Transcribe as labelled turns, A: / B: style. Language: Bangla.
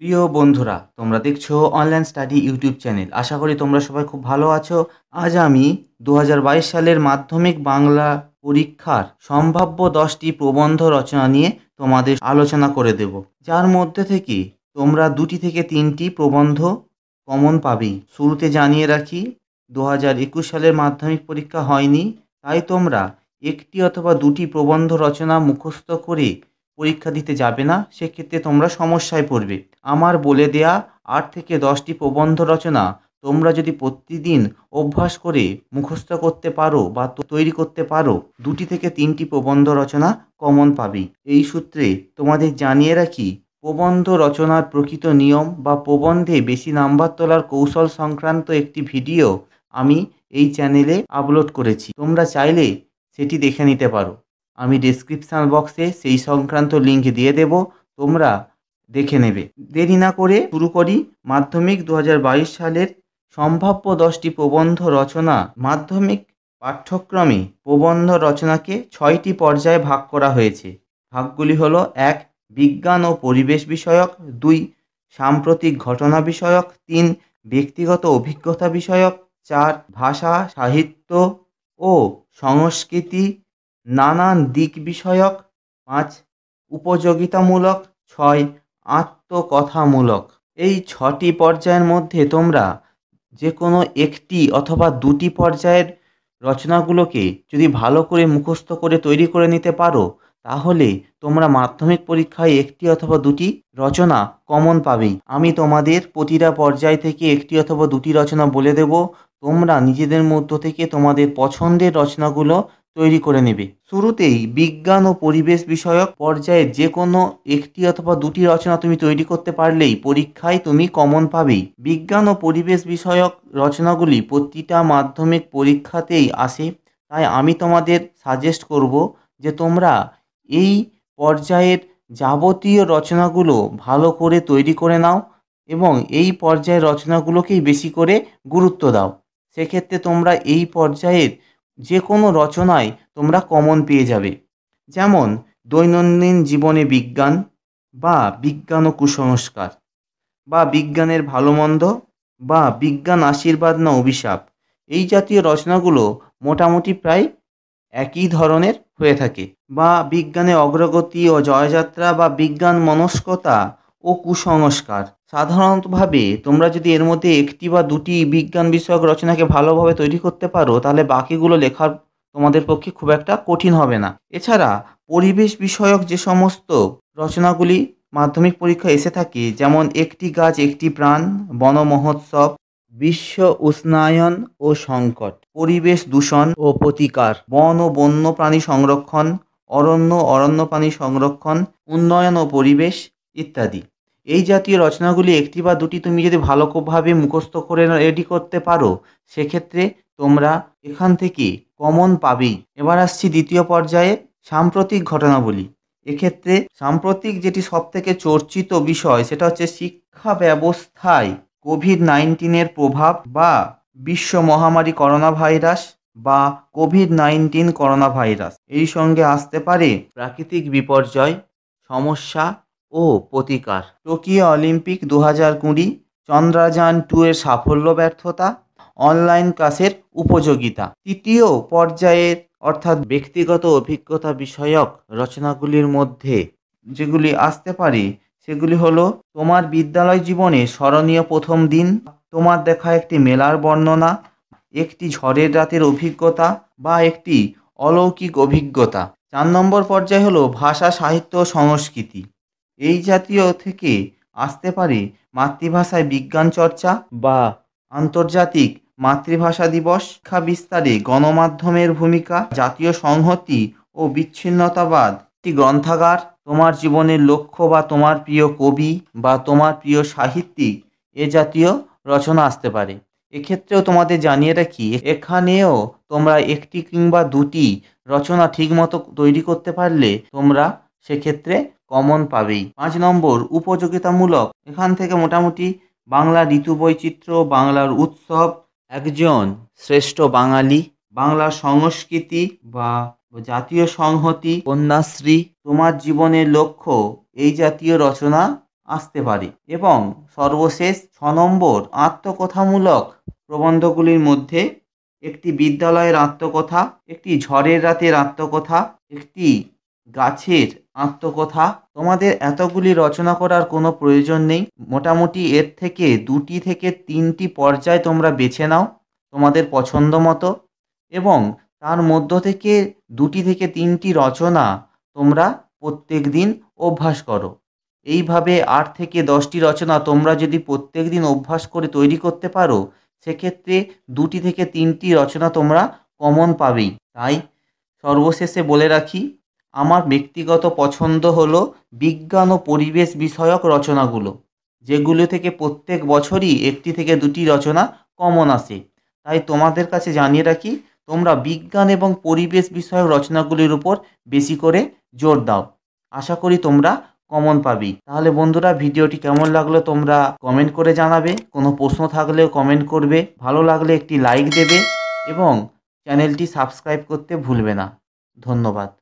A: প্রিয় বন্ধুরা তোমরা দেখছো অনলাইন স্টাডি ইউটিউব চ্যানেল আশা করি তোমরা সবাই খুব ভালো আছো আজ আমি দু সালের মাধ্যমিক বাংলা পরীক্ষার সম্ভাব্য দশটি প্রবন্ধ রচনা নিয়ে তোমাদের আলোচনা করে দেব যার মধ্যে থেকে তোমরা দুটি থেকে তিনটি প্রবন্ধ কমন পাবেই শুরুতে জানিয়ে রাখি দু সালের মাধ্যমিক পরীক্ষা হয়নি তাই তোমরা একটি অথবা দুটি প্রবন্ধ রচনা মুখস্থ করে পরীক্ষা দিতে যাবে না সেক্ষেত্রে তোমরা সমস্যায় পড়বে আমার বলে দেয়া আট থেকে দশটি প্রবন্ধ রচনা তোমরা যদি প্রতিদিন অভ্যাস করে মুখস্থ করতে পারো বা তৈরি করতে পারো দুটি থেকে তিনটি প্রবন্ধ রচনা কমন পাবে এই সূত্রে তোমাদের জানিয়ে রাখি প্রবন্ধ রচনার প্রকৃত নিয়ম বা প্রবন্ধে বেশি নাম্বার তোলার কৌশল সংক্রান্ত একটি ভিডিও আমি এই চ্যানেলে আপলোড করেছি তোমরা চাইলে সেটি দেখে নিতে পারো আমি ডিসক্রিপশান বক্সে সেই সংক্রান্ত লিঙ্ক দিয়ে দেব তোমরা দেখে নেবে দেরি না করে শুরু করি মাধ্যমিক দু সালের সম্ভাব্য দশটি প্রবন্ধ রচনা মাধ্যমিক পাঠ্যক্রমে প্রবন্ধ রচনাকে ছয়টি পর্যায়ে ভাগ করা হয়েছে ভাগগুলি হল এক বিজ্ঞান ও পরিবেশ বিষয়ক দুই সাম্প্রতিক ঘটনা বিষয়ক তিন ব্যক্তিগত অভিজ্ঞতা বিষয়ক চার ভাষা সাহিত্য ও সংস্কৃতি নানান দিক বিষয়ক পাঁচ উপযোগিতামূলক ছয় আত্মকথামূলক এই ছটি পর্যায়ের মধ্যে তোমরা যে কোনো একটি অথবা দুটি পর্যায়ের রচনাগুলোকে যদি ভালো করে মুখস্থ করে তৈরি করে নিতে পারো তাহলে তোমরা মাধ্যমিক পরীক্ষায় একটি অথবা দুটি রচনা কমন পাবেই আমি তোমাদের প্রতিটা পর্যায় থেকে একটি অথবা দুটি রচনা বলে দেব তোমরা নিজেদের মধ্য থেকে তোমাদের পছন্দের রচনাগুলো তৈরি করে নেবে শুরুতেই বিজ্ঞান ও পরিবেশ বিষয়ক পর্যায়ে যে কোনো একটি অথবা দুটি রচনা তুমি তৈরি করতে পারলেই পরীক্ষায় তুমি কমন পাবেই বিজ্ঞান ও পরিবেশ বিষয়ক রচনাগুলি প্রতিটা মাধ্যমিক পরীক্ষাতেই আসে তাই আমি তোমাদের সাজেস্ট করব যে তোমরা এই পর্যায়ের যাবতীয় রচনাগুলো ভালো করে তৈরি করে নাও এবং এই পর্যায়ের রচনাগুলোকেই বেশি করে গুরুত্ব দাও সেক্ষেত্রে তোমরা এই পর্যায়ের যে কোনো রচনায় তোমরা কমন পেয়ে যাবে যেমন দৈনন্দিন জীবনে বিজ্ঞান বা বিজ্ঞান ও কুসংস্কার বা বিজ্ঞানের ভালো মন্দ বা বিজ্ঞান আশীর্বাদ না অভিশাপ এই জাতীয় রচনাগুলো মোটামুটি প্রায় একই ধরনের হয়ে থাকে বা বিজ্ঞানে অগ্রগতি ও জয়যাত্রা বা বিজ্ঞান মনস্কতা ও কুসংস্কার সাধারণতভাবে তোমরা যদি এর মধ্যে একটি বা দুটি বিজ্ঞান বিষয়ক রচনাকে ভালোভাবে তৈরি করতে পারো তাহলে বাকিগুলো লেখার তোমাদের পক্ষে খুব একটা কঠিন হবে না এছাড়া পরিবেশ বিষয়ক যে সমস্ত রচনাগুলি মাধ্যমিক পরীক্ষা এসে থাকে যেমন একটি গাছ একটি প্রাণ বন মহোৎসব বিশ্ব উষ্ণায়ন ও সংকট পরিবেশ দূষণ ও প্রতিকার বন ও বন্য প্রাণী সংরক্ষণ অরণ্য অরণ্য প্রাণী সংরক্ষণ উন্নয়ন ও পরিবেশ ইত্যাদি এই জাতীয় রচনাগুলি একটি বা দুটি তুমি যদি ভালোভাবে মুখস্থ করে রেডি করতে পারো সেক্ষেত্রে তোমরা এখান থেকে কমন পাবেই এবার আসছি দ্বিতীয় পর্যায়ে সাম্প্রতিক ঘটনাবলী এক্ষেত্রে সাম্প্রতিক যেটি সবথেকে চর্চিত বিষয় সেটা হচ্ছে শিক্ষা ব্যবস্থায় কোভিড নাইন্টিনের প্রভাব বা বিশ্ব মহামারী করোনা ভাইরাস বা কোভিড নাইন্টিন করোনা ভাইরাস এই সঙ্গে আসতে পারে প্রাকৃতিক বিপর্যয় সমস্যা ও প্রতিকার টোকিও অলিম্পিক দু হাজার কুড়ি চন্দ্রাযান টু এর সাফল্য ব্যর্থতা অনলাইন ক্লাসের উপযোগিতা তৃতীয় পর্যায়ের অর্থাৎ ব্যক্তিগত অভিজ্ঞতা বিষয়ক রচনাগুলির মধ্যে যেগুলি আসতে পারে সেগুলি হলো তোমার বিদ্যালয় জীবনে স্মরণীয় প্রথম দিন তোমার দেখা একটি মেলার বর্ণনা একটি ঝড়ের রাতের অভিজ্ঞতা বা একটি অলৌকিক অভিজ্ঞতা চার নম্বর পর্যায় হলো ভাষা সাহিত্য সংস্কৃতি এই জাতীয় থেকে আসতে পারে মাতৃভাষায় বিজ্ঞান চর্চা বা আন্তর্জাতিক মাতৃভাষা দিবস শিক্ষা বিস্তারে গণমাধ্যমের ভূমিকা জাতীয় সংহতি ও বিচ্ছিন্নতাবাদ একটি গ্রন্থাগার তোমার জীবনের লক্ষ্য বা তোমার প্রিয় কবি বা তোমার প্রিয় সাহিত্যিক এ জাতীয় রচনা আসতে পারে এক্ষেত্রেও তোমাদের জানিয়ে রাখি এখানেও তোমরা একটি কিংবা দুটি রচনা ঠিকমতো তৈরি করতে পারলে তোমরা সেক্ষেত্রে কমন পাবেই পাঁচ নম্বর উপযোগিতামূলক এখান থেকে মোটামুটি বাংলা ঋতু বৈচিত্র্য বাংলার উৎসব একজন শ্রেষ্ঠ বাঙালি বাংলা সংস্কৃতি বা জাতীয় সংহতি কন্যাশ্রী তোমার জীবনের লক্ষ্য এই জাতীয় রচনা আসতে পারে এবং সর্বশেষ ছ নম্বর আত্মকথামূলক প্রবন্ধগুলির মধ্যে একটি বিদ্যালয়ের আত্মকথা একটি ঝড়ের রাতের আত্মকথা একটি গাছের আত্মকথা তোমাদের এতগুলি রচনা করার কোনো প্রয়োজন নেই মোটামুটি এর থেকে দুটি থেকে তিনটি পর্যায় তোমরা বেছে নাও তোমাদের পছন্দ মতো এবং তার মধ্য থেকে দুটি থেকে তিনটি রচনা তোমরা প্রত্যেক দিন অভ্যাস করো এইভাবে আট থেকে দশটি রচনা তোমরা যদি প্রত্যেক দিন অভ্যাস করে তৈরি করতে পারো সেক্ষেত্রে দুটি থেকে তিনটি রচনা তোমরা কমন পাবেই তাই সর্বশেষে বলে রাখি আমার ব্যক্তিগত পছন্দ হল বিজ্ঞান ও পরিবেশ বিষয়ক রচনাগুলো যেগুলো থেকে প্রত্যেক বছরই একটি থেকে দুটি রচনা কমন আসে তাই তোমাদের কাছে জানিয়ে রাখি তোমরা বিজ্ঞান এবং পরিবেশ বিষয়ক রচনাগুলির উপর বেশি করে জোর দাও আশা করি তোমরা কমন পাবি তাহলে বন্ধুরা ভিডিওটি কেমন লাগলো তোমরা কমেন্ট করে জানাবে কোনো প্রশ্ন থাকলেও কমেন্ট করবে ভালো লাগলে একটি লাইক দেবে এবং চ্যানেলটি সাবস্ক্রাইব করতে ভুলবে না ধন্যবাদ